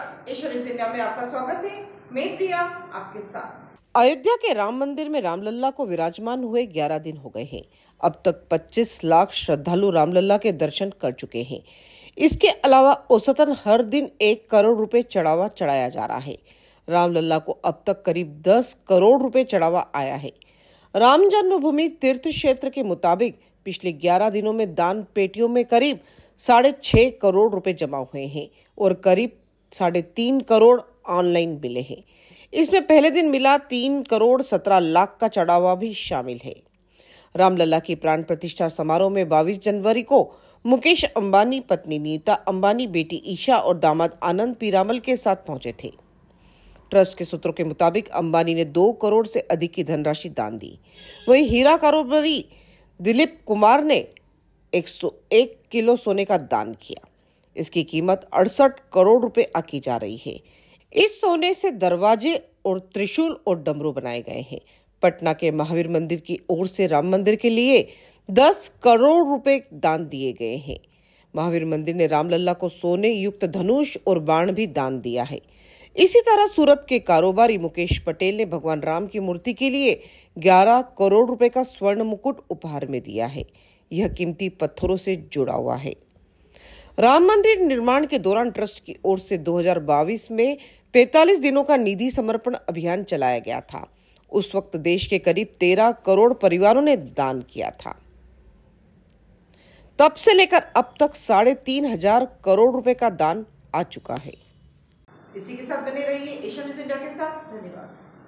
आपका स्वागत है मैं प्रिया आपके साथ अयोध्या के राम मंदिर में रामलला को विराजमान हुए 11 दिन हो गए हैं अब तक 25 लाख श्रद्धालु रामलला के दर्शन कर चुके हैं इसके अलावा औसतन हर दिन एक करोड़ रुपए चढ़ावा चढ़ाया जा रहा है रामलला को अब तक करीब 10 करोड़ रुपए चढ़ावा आया है राम जन्मभूमि तीर्थ क्षेत्र के मुताबिक पिछले 11 दिनों में दान पेटियों में करीब साढ़े छह करोड़ रुपए जमा हुए हैं और करीब साढ़े तीन करोड़ ऑनलाइन मिले हैं इसमें पहले दिन मिला तीन करोड़ सत्रह लाख का चढ़ावा भी शामिल है रामलला की प्राण प्रतिष्ठा समारोह में 22 जनवरी को मुकेश अंबानी पत्नी नीता अंबानी बेटी ईशा और दामाद आनंद पीरामल के साथ पहुंचे थे ट्रस्ट के सूत्रों के मुताबिक अंबानी ने दो करोड़ से अधिक की धनराशि दान दी वहीं हीरा कारोबारी दिलीप कुमार ने 101 किलो सोने का दान किया इसकी कीमत अड़सठ करोड़ रुपए आकी जा रही है इस सोने से दरवाजे और त्रिशूल और डमरू बनाए गए हैं पटना के महावीर मंदिर की ओर से राम मंदिर के लिए दस करोड़ रुपए दान दिए गए हैं महावीर मंदिर ने रामलला को सोने युक्त धनुष और बाण भी दान दिया है इसी तरह सूरत के कारोबारी मुकेश पटेल ने भगवान राम की मूर्ति के लिए 11 करोड़ रुपए का स्वर्ण मुकुट उपहार में दिया है यह कीमती पत्थरों से जुड़ा हुआ है राम मंदिर निर्माण के दौरान ट्रस्ट की ओर से 2022 में 45 दिनों का निधि समर्पण अभियान चलाया गया था उस वक्त देश के करीब 13 करोड़ परिवारों ने दान किया था तब से लेकर अब तक साढ़े तीन हजार करोड़ रुपए का दान आ चुका है इसी के साथ बने रहिए एशिया न्यूज इंडिया के साथ धन्यवाद